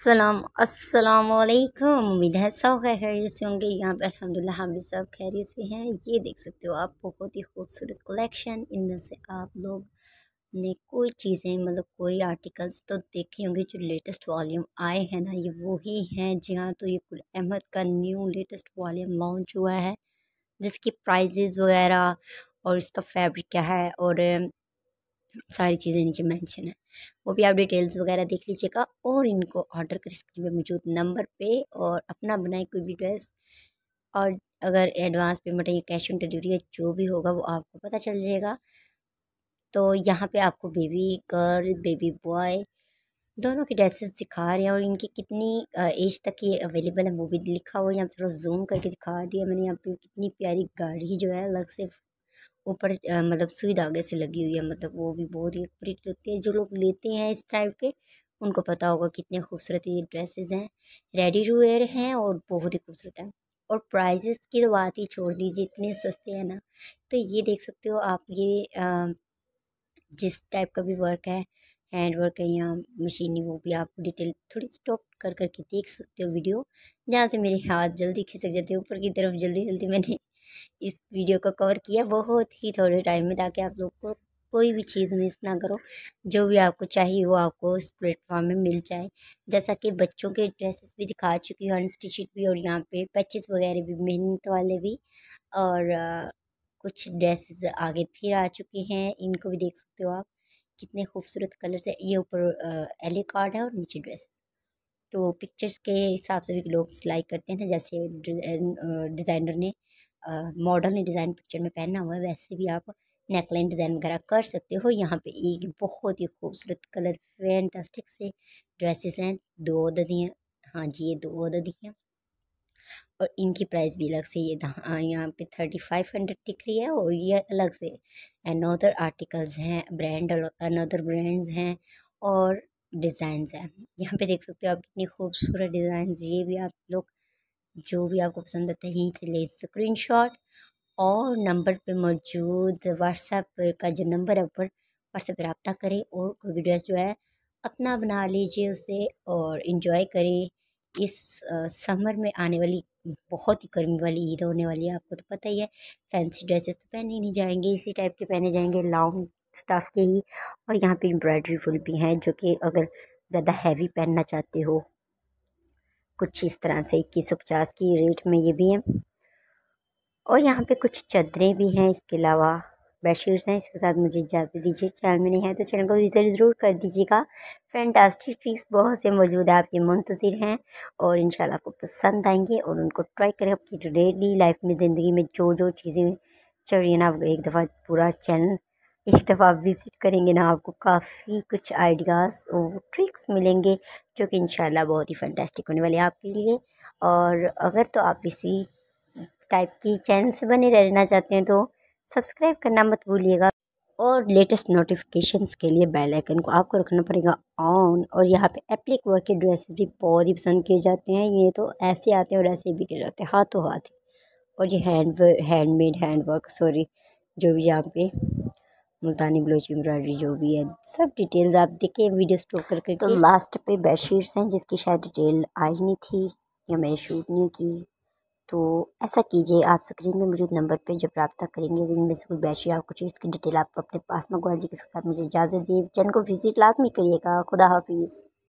सलाम अस्सलाम वालेकुम उम्मीद है सब खैर खैरियत से होंगे यहाँ पर अल्हम्दुलिल्लाह हम भी सब खैरियत से हैं ये देख सकते हो आप बहुत ही खूबसूरत कलेक्शन इनमें से आप लोग ने कोई चीज़ें मतलब कोई आर्टिकल्स तो देखे होंगे जो लेटेस्ट वॉल्यूम आए हैं ना ये वही हैं जी हाँ तो ये गुल अहमद का न्यू लेटेस्ट वॉल्यूम लॉन्च हुआ है जिसकी प्राइजेज़ वगैरह और इसका फैब्रिक क्या है और सारी चीज़ें नीचे मेंशन है वो भी आप डिटेल्स वगैरह देख लीजिएगा और इनको ऑर्डर कर स्क्रीन पे मौजूद नंबर पे और अपना बनाए कोई भी ड्रेस और अगर एडवांस पेमेंट या कैश ऑन डिलीवरी है जो भी होगा वो आपको पता चल जाएगा तो यहाँ पे आपको बेबी गर्ल बेबी बॉय दोनों के ड्रेसेस दिखा रहे हैं और इनकी कितनी एज तक ये अवेलेबल है वो भी लिखा हुआ है यहाँ थोड़ा जूम करके दिखा दिया मैंने यहाँ पे कितनी प्यारी गाड़ी जो है अलग से ऊपर मतलब सुई धागे से लगी हुई है मतलब वो भी बहुत ही प्रिट लगती है जो लोग लेते हैं इस टाइप के उनको पता होगा कितने खूबसूरत ये ड्रेसेस हैं रेडी टू वेयर हैं और बहुत ही खूबसूरत हैं और प्राइजेस की तो बात ही छोड़ दीजिए इतने सस्ते हैं ना तो ये देख सकते हो आप ये आ, जिस टाइप का भी वर्क है हैंड वर्क है या मशीनी वो भी आप डिटेल थोड़ी स्टॉप कर करके देख सकते हो वीडियो जहाँ से मेरे हाथ जल्दी खिसक जाते हैं ऊपर की तरफ जल्दी जल्दी मैंने इस वीडियो को कवर किया बहुत ही थोड़े टाइम में ताकि आप लोग को कोई भी चीज़ मिस ना करो जो भी आपको चाहिए वो आपको उस प्लेटफॉर्म में मिल जाए जैसा कि बच्चों के ड्रेसेस भी दिखा चुकी हूँ टी भी और यहाँ पे पैचेस वगैरह भी मेहनत वाले भी और आ, कुछ ड्रेसेस आगे फिर आ चुके हैं इनको भी देख सकते हो आप कितने खूबसूरत कलर से ये ऊपर एले कार्ड है और नीचे ड्रेसेस तो पिक्चर्स के हिसाब से भी लोग सिलाई करते हैं जैसे डिज़ाइनर ने मॉडर्न डिज़ाइन पिक्चर में पहना हुआ है वैसे भी आप नेकलाइन डिज़ाइन वगैरह कर सकते हो यहाँ पे एक बहुत ही खूबसूरत कलर फैंटास्टिक से ड्रेसेस हैं दो ऑर्डर दिए हैं हाँ जी ये दो ऑर्डर दिए हैं और इनकी प्राइस भी अलग से ये यहाँ पे थर्टी फाइव हंड्रेड दिख रही है और ये अलग से अनदर आर्टिकल्स हैं ब्रांड अनदर ब्रांड्स हैं और डिज़ाइन हैं यहाँ पे देख सकते हो आप कितनी खूबसूरत डिज़ाइन ये भी आप लोग जो भी आपको पसंद आता है यहीं से ले स्क्रीन शॉट और नंबर पे मौजूद व्हाट्सएप का जो नंबर है ऊपर व्हाट्सएप पर रबता करें और कोई वीडियो जो है अपना बना लीजिए उसे और इन्जॉय करें इस समर में आने वाली बहुत ही गर्मी वाली ईद होने वाली है आपको तो पता ही है फैंसी ड्रेसेस तो पहने ही नहीं जाएंगे इसी टाइप के पहने जाएंगे लॉन्ग स्टाफ के ही और यहाँ पे एम्ब्रॉयडरी फुल भी हैं जो कि अगर ज़्यादा हैवी पहनना चाहते हो कुछ इस तरह से इक्कीस सौ पचास की रेट में ये भी है और यहाँ पे कुछ चदरें भी हैं इसके अलावा बेडशीट्स हैं इसके साथ मुझे इजाज़त दीजिए चैनल में नहीं है तो चैनल को विजिट ज़रूर कर दीजिएगा फैंटास्टिक ट्रिक्स बहुत से मौजूद है आपके मुंतज़र हैं और इन आपको पसंद आएंगे और उनको ट्राई करें आपकी डेली लाइफ में ज़िंदगी में जो जो चीज़ें चढ़िए ना एक दफ़ा पूरा चैनल एक दफ़ा आप विज़िट करेंगे ना आपको काफ़ी कुछ आइडियाज़ और ट्रिक्स मिलेंगे जो कि इन बहुत ही फैंटेस्टिक होने वाले हैं आपके लिए और अगर तो आप इसी टाइप की चैनल से बने रहना चाहते हैं तो सब्सक्राइब करना मत भूलिएगा और लेटेस्ट नोटिफिकेशंस के लिए बेल आइकन को आपको रखना पड़ेगा ऑन और यहाँ पे एप्लिक वर्क के ड्रेसेस भी बहुत ही पसंद किए जाते हैं ये तो ऐसे आते हैं और ऐसे भी किए जाते हैं हाथों हाथ और ये hand handmade hand work sorry जो भी यहाँ पे मुल्तानी ब्लाउज एम्ब्रॉयडरी जो भी है सब डिटेल्स आप देखें वीडियो स्टॉप करके तो लास्ट पे बेड शीट्स हैं जिसकी शायद डिटेल आई नहीं थी या मैंने शूट नहीं की तो ऐसा कीजिए आप स्क्रीन में मौजूद नंबर पे जब रबता करेंगे तो इनमें से कोई बेडशीट आपको कुछ उसकी डिटेल आप अपने पास मंगवा जी के साथ मुझे इजाज़त दिए चैनल को विजिट लाजमी करिएगा खुदा हाफिज़